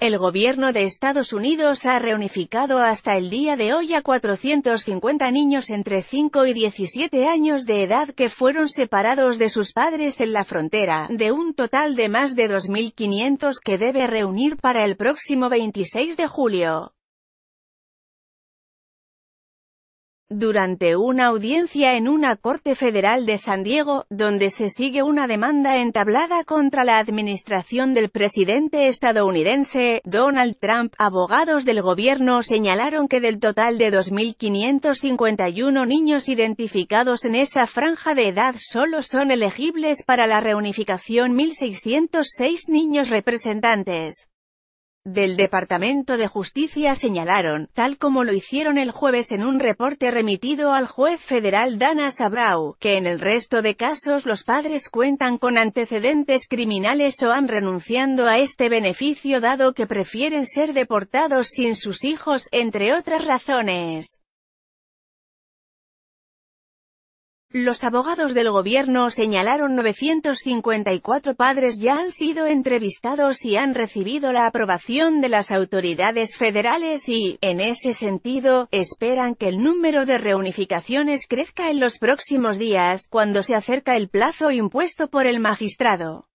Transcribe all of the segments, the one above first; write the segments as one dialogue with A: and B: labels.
A: El gobierno de Estados Unidos ha reunificado hasta el día de hoy a 450 niños entre 5 y 17 años de edad que fueron separados de sus padres en la frontera, de un total de más de 2.500 que debe reunir para el próximo 26 de julio. Durante una audiencia en una corte federal de San Diego, donde se sigue una demanda entablada contra la administración del presidente estadounidense, Donald Trump, abogados del gobierno señalaron que del total de 2.551 niños identificados en esa franja de edad solo son elegibles para la reunificación 1.606 niños representantes del Departamento de Justicia señalaron, tal como lo hicieron el jueves en un reporte remitido al juez federal Dana Sabrau, que en el resto de casos los padres cuentan con antecedentes criminales o han renunciando a este beneficio dado que prefieren ser deportados sin sus hijos, entre otras razones. Los abogados del gobierno señalaron 954 padres ya han sido entrevistados y han recibido la aprobación de las autoridades federales y, en ese sentido, esperan que el número de reunificaciones crezca en los próximos días, cuando se acerca el plazo impuesto por el magistrado.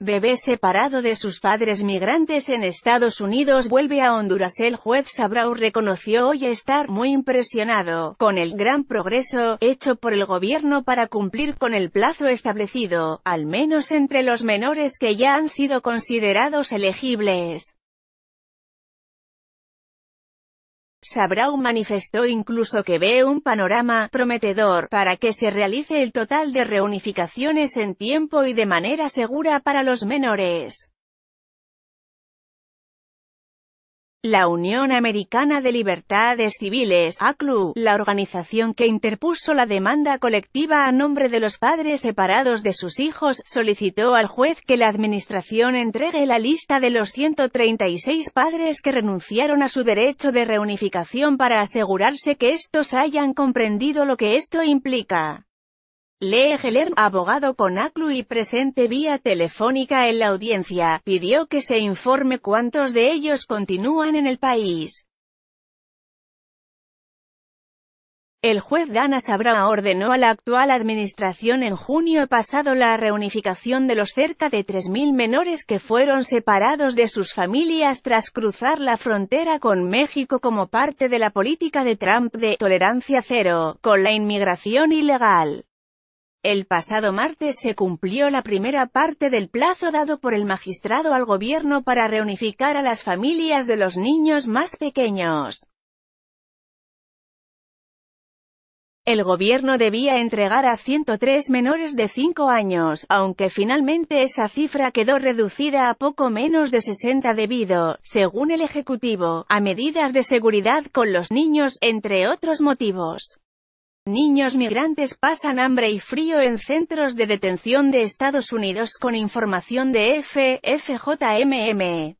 A: Bebé separado de sus padres migrantes en Estados Unidos vuelve a Honduras. El juez Sabrau reconoció hoy estar muy impresionado con el gran progreso hecho por el gobierno para cumplir con el plazo establecido, al menos entre los menores que ya han sido considerados elegibles. Sabrau manifestó incluso que ve un panorama prometedor para que se realice el total de reunificaciones en tiempo y de manera segura para los menores. La Unión Americana de Libertades Civiles, ACLU, la organización que interpuso la demanda colectiva a nombre de los padres separados de sus hijos, solicitó al juez que la administración entregue la lista de los 136 padres que renunciaron a su derecho de reunificación para asegurarse que estos hayan comprendido lo que esto implica. Lee Gelerm, abogado con ACLU y presente vía telefónica en la audiencia, pidió que se informe cuántos de ellos continúan en el país. El juez Dana Sabra ordenó a la actual administración en junio pasado la reunificación de los cerca de 3.000 menores que fueron separados de sus familias tras cruzar la frontera con México como parte de la política de Trump de tolerancia cero, con la inmigración ilegal. El pasado martes se cumplió la primera parte del plazo dado por el magistrado al gobierno para reunificar a las familias de los niños más pequeños. El gobierno debía entregar a 103 menores de 5 años, aunque finalmente esa cifra quedó reducida a poco menos de 60 debido, según el Ejecutivo, a medidas de seguridad con los niños, entre otros motivos. Niños migrantes pasan hambre y frío en centros de detención de Estados Unidos con información de FFJMM.